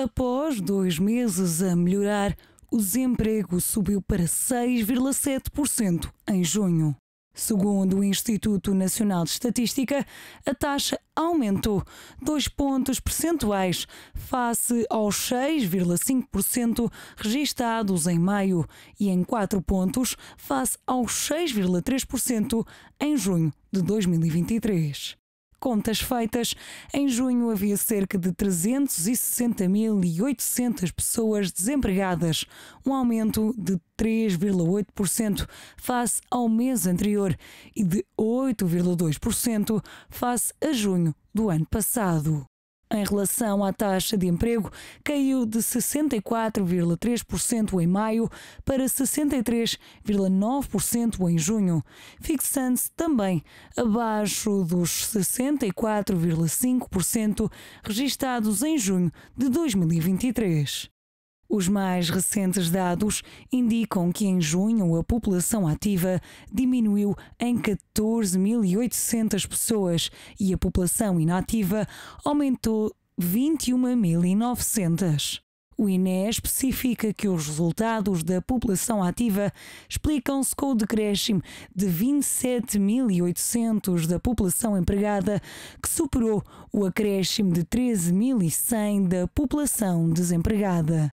Após dois meses a melhorar, o desemprego subiu para 6,7% em junho. Segundo o Instituto Nacional de Estatística, a taxa aumentou 2 pontos percentuais face aos 6,5% registados em maio e em 4 pontos face aos 6,3% em junho de 2023 contas feitas, em junho havia cerca de 360.800 pessoas desempregadas, um aumento de 3,8% face ao mês anterior e de 8,2% face a junho do ano passado. Em relação à taxa de emprego, caiu de 64,3% em maio para 63,9% em junho, fixando-se também abaixo dos 64,5% registados em junho de 2023. Os mais recentes dados indicam que em junho a população ativa diminuiu em 14.800 pessoas e a população inativa aumentou 21.900. O INE especifica que os resultados da população ativa explicam-se com o decréscimo de 27.800 da população empregada, que superou o acréscimo de 13.100 da população desempregada.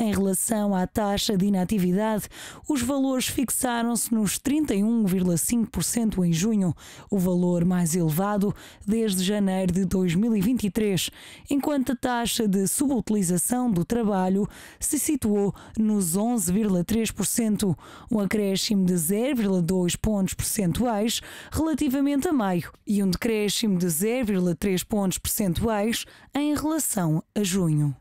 Em relação à taxa de inatividade, os valores fixaram-se nos 31,5% em junho, o valor mais elevado desde janeiro de 2023, enquanto a taxa de subutilização do trabalho se situou nos 11,3%, um acréscimo de 0,2 pontos percentuais relativamente a maio e um decréscimo de 0,3 pontos percentuais em relação a junho.